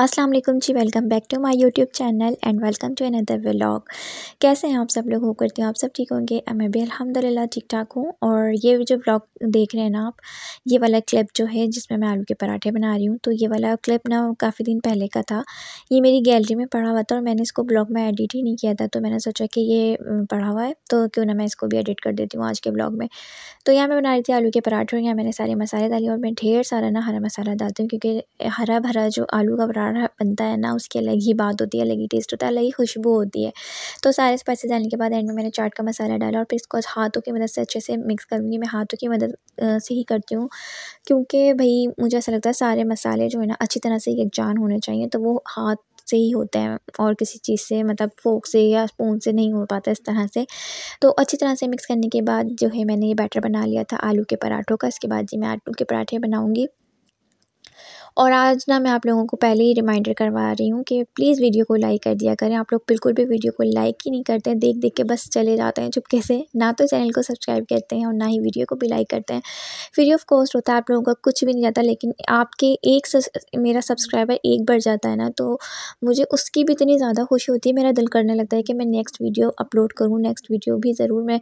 Aslam ji welcome back to my YouTube channel and welcome to another vlog कैसे हैं आप सब लोग हो करती हूँ आप सब ठीक होंगे मैं भी ला ठीक ठाक हूँ और ये जो ब्लॉग देख रहे हैं ना आप ये वाला क्लिप जो है जिसमें मैं आलू के पराठे बना रही हूँ तो ये वाला क्लिप ना काफ़ी दिन पहले का था ये मेरी गैलरी में पढ़ा हुआ था और मैंने इसको ब्लॉग में एडिट ही नहीं किया था तो मैंने सोचा कि ये पढ़ा हुआ है तो क्यों ना मैं इसको भी एडिट कर देती हूँ आज के ब्लॉग में तो यहाँ मैं बना रही थी आलू के पराठे और यहाँ मैंने सारे मसाले डाले और मैं ढेर सारा ना हरा मसाला डालती हूँ क्योंकि हरा भरा जो आलू का पराठा पराठा बनता है ना उसकी अलग ही बात होती है अलग ही टेस्ट होता है अलग ही खुशबू होती है तो सारे स्पाइसेस डालने के बाद एंड में मैंने चाट का मसाला डाला और फिर इसको हाथों की मदद से अच्छे से मिक्स करूँगी मैं हाथों की मदद से ही करती हूँ क्योंकि भाई मुझे ऐसा लगता है सारे मसाले जो है ना अच्छी तरह से जान होने चाहिए तो वो हाथ से ही होता है और किसी चीज़ से मतलब फोक से या स्पून से नहीं हो पाता इस तरह से तो अच्छी तरह से मिक्स करने के बाद जो है मैंने ये बैटर बना लिया था आलू के पराठों का इसके बाद जी मैं आलू के पराठे बनाऊँगी और आज ना मैं आप लोगों को पहले ही रिमाइंडर करवा रही हूँ कि प्लीज़ वीडियो को लाइक कर दिया करें आप लोग बिल्कुल भी वीडियो को लाइक ही नहीं करते हैं देख देख के बस चले जाते हैं चुपके से ना तो चैनल को सब्सक्राइब करते हैं और ना ही वीडियो को भी लाइक करते हैं फ्री ऑफ कॉस्ट होता है आप लोगों का कुछ भी नहीं जाता लेकिन आपके एक सस, मेरा सब्सक्राइबर एक बढ़ जाता है ना तो मुझे उसकी भी इतनी ज़्यादा खुशी होती है मेरा दिल करने लगता है कि मैं नेक्स्ट वीडियो अपलोड करूँ नेक्स्ट वीडियो भी ज़रूर मैं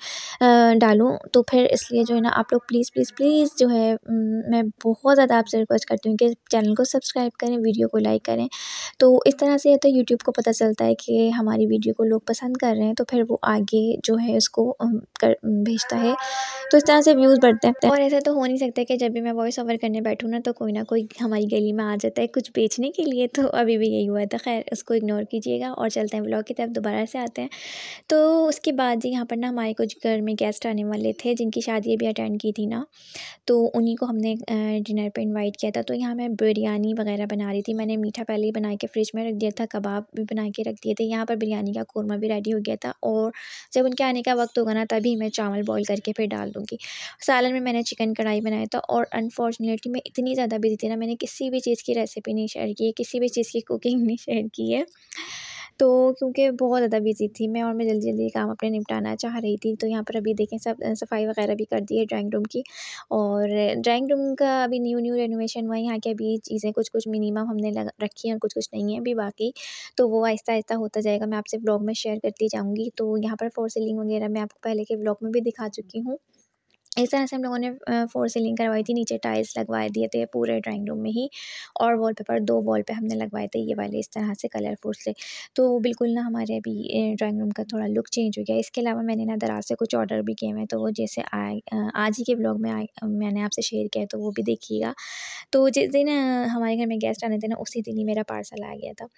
डालूँ तो फिर इसलिए जो है ना आप लोग प्लीज़ प्लीज़ प्लीज़ जो है मैं बहुत ज़्यादा आपसे रिक्वेस्ट करती हूँ कि चैनल चैनल को सब्सक्राइब करें वीडियो को लाइक करें तो इस तरह से तो यूट्यूब को पता चलता है कि हमारी वीडियो को लोग पसंद कर रहे हैं तो फिर वो आगे जो है उसको कर भेजता है तो इस तरह से व्यूज़ बढ़ते हैं और ऐसा तो हो नहीं सकता कि जब भी मैं वॉइस ओवर करने बैठूँ ना तो कोई ना कोई हमारी गली में आ जाता है कुछ बेचने के लिए तो अभी भी यही हुआ था तो खैर उसको इग्नोर कीजिएगा और चलते हैं ब्लॉग की तरफ दोबारा से आते हैं तो उसके बाद जी यहाँ पर ना हमारे कुछ घर में गेस्ट आने वाले थे जिनकी शादी भी अटेंड की थी ना तो उन्हीं को हमने डिनर पर इन्वाइट किया था तो यहाँ मैं बिरयानी वगैरह बना रही थी मैंने मीठा पहले ही बना के फ्रिज में रख दिया था कबाब भी बना के रख दिए थे यहाँ पर बिरयानी का कौरमा भी रेडी हो गया था और जब उनके आने का वक्त होगा ना तभी मैं चावल बॉयल करके फिर डाल दूँगी सालन में मैंने चिकन कढ़ाई बनाया था और अनफॉर्चुनेटली मैं इतनी ज़्यादा बिजी थी ना मैंने किसी भी चीज़ की रेसिपी नहीं शेयर की है किसी भी चीज़ की कुकिंग नहीं शेयर की है तो क्योंकि बहुत ज़्यादा बिज़ी थी मैं और मैं जल्दी जल्दी काम अपने निपटाना चाह रही थी तो यहाँ पर अभी देखें सब सफाई वगैरह भी कर दी है ड्राइंग रूम की और ड्राइंग रूम का अभी न्यू न्यू रेनोवेशन हुआ यहाँ के अभी चीज़ें कुछ कुछ मिनिमम हमने लग रखी हैं और कुछ कुछ नहीं है अभी बाकी तो वो आहिस्ता आहिस्ता होता जाएगा मैं आपसे ब्लॉग में शेयर करती जाऊँगी तो यहाँ पर फोर सीलिंग वगैरह मैं आपको पहले के ब्लॉग में भी दिखा चुकी हूँ इस तरह से हम लोगों ने फ़ोर सीलिंग करवाई थी नीचे टाइल्स लगवाए दिए थे पूरे ड्राइंग रूम में ही और वॉलपेपर दो वॉल पे हमने लगवाए थे ये वाले इस तरह से कलरफुल से तो बिल्कुल ना हमारे अभी ड्राइंग रूम का थोड़ा लुक चेंज हो गया इसके अलावा मैंने ना दराज से कुछ ऑर्डर भी किए हुए हैं तो वो जैसे आए आज ही के ब्लॉग में आए मैंने आपसे शेयर किया तो वो भी देखिएगा तो जिस दिन हमारे घर में गेस्ट आने थे ना उसी दिन ही मेरा पार्सल आ गया था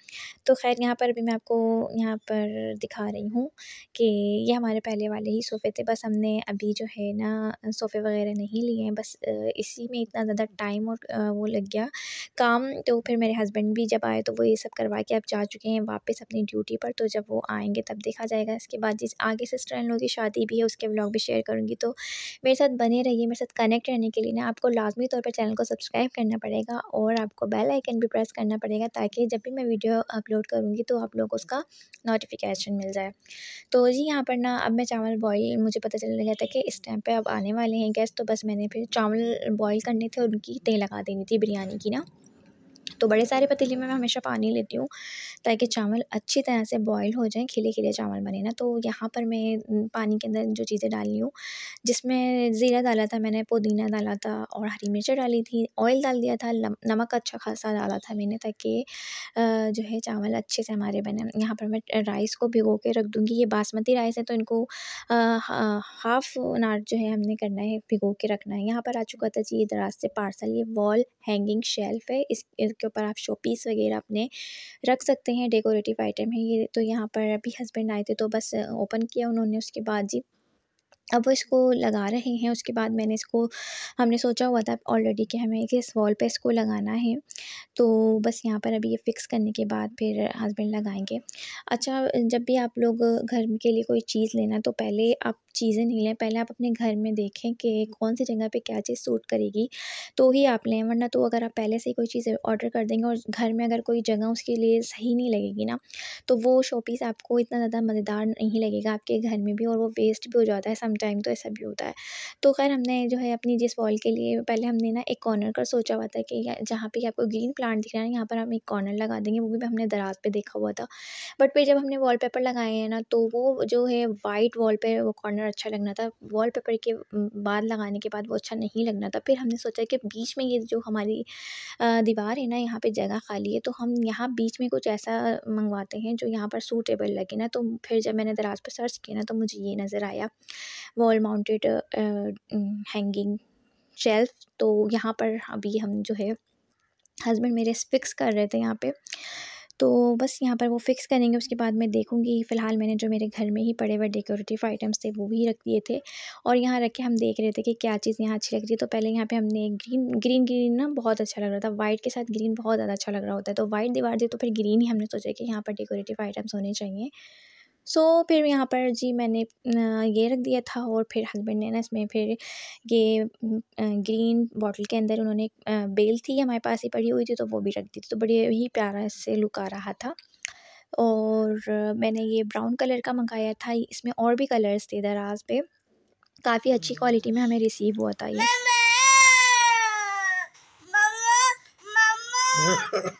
तो खैर यहाँ पर भी मैं आपको यहाँ पर दिखा रही हूँ कि ये हमारे पहले वाले ही सोफ़े थे बस हमने अभी जो है ना सोफ़े वगैरह नहीं लिए हैं बस इसी में इतना ज़्यादा टाइम और वो लग गया काम तो फिर मेरे हस्बैंड भी जब आए तो वो ये सब करवा के अब जा चुके हैं वापस अपनी ड्यूटी पर तो जब वो आएंगे तब देखा जाएगा इसके बाद जिस आगे सिस्टर इन लोगों की शादी भी है उसके ब्लॉग भी शेयर करूँगी तो मेरे साथ बने रहिए मेरे साथ कनेक्ट रहने के लिए ना आपको लाजमी तौर पर चैनल को सब्सक्राइब करना पड़ेगा और आपको बेल आइकन भी प्रेस करना पड़ेगा ताकि जब भी मैं वीडियो अपलोड करूँगी तो आप लोग को उसका नोटिफिकेशन मिल जाए तो जी यहाँ पर ना अब मैं चावल बॉयल मुझे पता चल गया था कि इस टाइम पर अब आने वाले हैं गैस तो बस मैंने फिर चावल बॉईल करने थे उनकी तेल लगा देनी थी बिरयानी की ना तो बड़े सारे पतीले में मैं हमेशा पानी लेती हूँ ताकि चावल अच्छी तरह से बॉयल हो जाएँ खिले खिले चावल बने ना तो यहाँ पर मैं पानी के अंदर जो चीज़ें डाल रही हूँ जिसमें ज़ीरा डाला था मैंने पुदीना डाला था और हरी मिर्च डाली थी ऑयल डाल दिया था नमक अच्छा खासा डाला था मैंने ताकि जो है चावल अच्छे से हमारे बने यहाँ पर मैं राइस को भिगो के रख दूँगी ये बासमती राइस है तो इनको हाफ़ नार जो है हमने करना है भिगो के रखना है यहाँ पर आ चुका था जी ये दराज से पार्सल ये वॉल हैंगिंग शेल्फ है इस इसके ऊपर आप शो पीस वगैरह अपने रख सकते हैं डेकोरेटिव आइटम है ये तो यहाँ पर अभी हस्बैंड आए थे तो बस ओपन किया उन्होंने उसके बाद जी अब वो इसको लगा रहे हैं उसके बाद मैंने इसको हमने सोचा हुआ था ऑलरेडी कि हमें इस वॉल पे इसको लगाना है तो बस यहाँ पर अभी ये फ़िक्स करने के बाद फिर हस्बैंड लगाएंगे अच्छा जब भी आप लोग घर के लिए कोई चीज़ लेना तो पहले आप चीज़ें नहीं लें पहले आप अपने घर में देखें कि कौन सी जगह पे क्या चीज़ सूट करेगी तो ही आप लें वरना तो अगर आप पहले से ही कोई चीज़ ऑर्डर कर देंगे और घर में अगर कोई जगह उसके लिए सही नहीं लगेगी ना तो वो शो पीस आपको इतना ज़्यादा मज़ेदार नहीं लगेगा आपके घर में भी और वो वेस्ट भी हो जाता है समटाइम तो ऐसा भी होता है तो खैर हमने जो है अपनी जिस वॉल के लिए पहले हमने ना एक कॉर्नर का सोचा हुआ था कि जहाँ पर आपको ग्रीन प्लांट दिख रहा है यहाँ पर हम एक कॉर्नर लगा देंगे वो भी हमने दराज पर देखा हुआ था बट फिर जब हमने वॉल लगाए हैं ना तो वो जो है वाइट वॉल पे वो कॉर्नर अच्छा लगना था वॉलपेपर के बाद लगाने के बाद वो अच्छा नहीं लगना था फिर हमने सोचा कि बीच में ये जो हमारी दीवार है ना यहाँ पे जगह खाली है तो हम यहाँ बीच में कुछ ऐसा मंगवाते हैं जो यहाँ पर सूटेबल लगे ना तो फिर जब मैंने दराज पर सर्च किया ना तो मुझे ये नज़र आया वॉल माउंटेड हैंगिंग शेल्फ तो यहाँ पर अभी हम जो है हस्बैंड मेरे फिक्स कर रहे थे यहाँ पर तो बस यहाँ पर वो फ़िक्स करेंगे उसके बाद मैं देखूँगी फ़िलहाल मैंने जो मेरे घर में ही पड़े हुए डेकोरेटिव आइटम्स थे वो भी रख दिए थे और यहाँ रख के हम देख रहे थे कि क्या चीज़ यहाँ अच्छी लग रही है तो पहले यहाँ पे हमने ग्रीन ग्रीन ग्रीन ना बहुत अच्छा लग रहा था वाइट के साथ ग्रीन बहुत ज़्यादा अच्छा लग रहा होता है तो वाइट दीवार दी तो फिर ग्रीन ही हमने सोचा कि यहाँ पर डेकोरेटिव आइटम्स होने चाहिए सो फिर यहाँ पर जी मैंने ये रख दिया था और फिर हस्बैंड ने ना इसमें फिर ये ग्रीन बॉटल के अंदर उन्होंने बेल थी हमारे पास ही पड़ी हुई थी तो वो भी रख दी थी तो बड़े ही प्यारा इससे लुक आ रहा था और मैंने ये ब्राउन कलर का मंगाया था इसमें और भी कलर्स थे दराज पे काफ़ी अच्छी क्वालिटी में हमें रिसीव हुआ था ये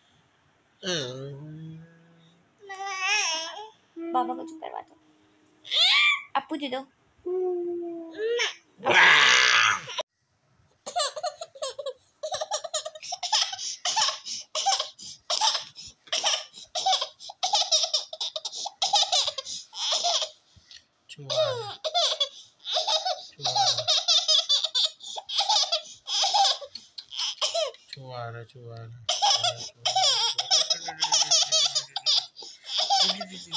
बाबा को चुप करवा दो अपू दे दो Chuara, chuara, chuara, chuara, chuara.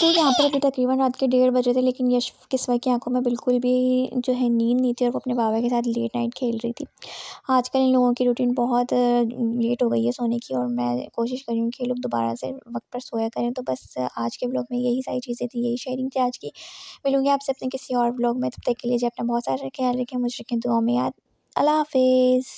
तो यहाँ पर तकरीबन रात के डेढ़ बजे थे लेकिन यश के की आंखों में बिल्कुल भी जो है नींद नहीं थी और वो अपने बाबा के साथ लेट नाइट खेल रही थी आजकल इन लोगों की रूटीन बहुत लेट हो गई है सोने की और मैं कोशिश कर रही हूँ कि लोग दोबारा से वक्त पर सोया करें तो बस आज के ब्लॉग में यही सारी चीज़ें थी यही शेयरिंग थी आज की मिलूँगी आपसे अपने किसी और ब्लॉग में तब तक के लिए अपना बहुत सारा ख्याल रखें मुझे रखें दुआ में याद अला हाफिज़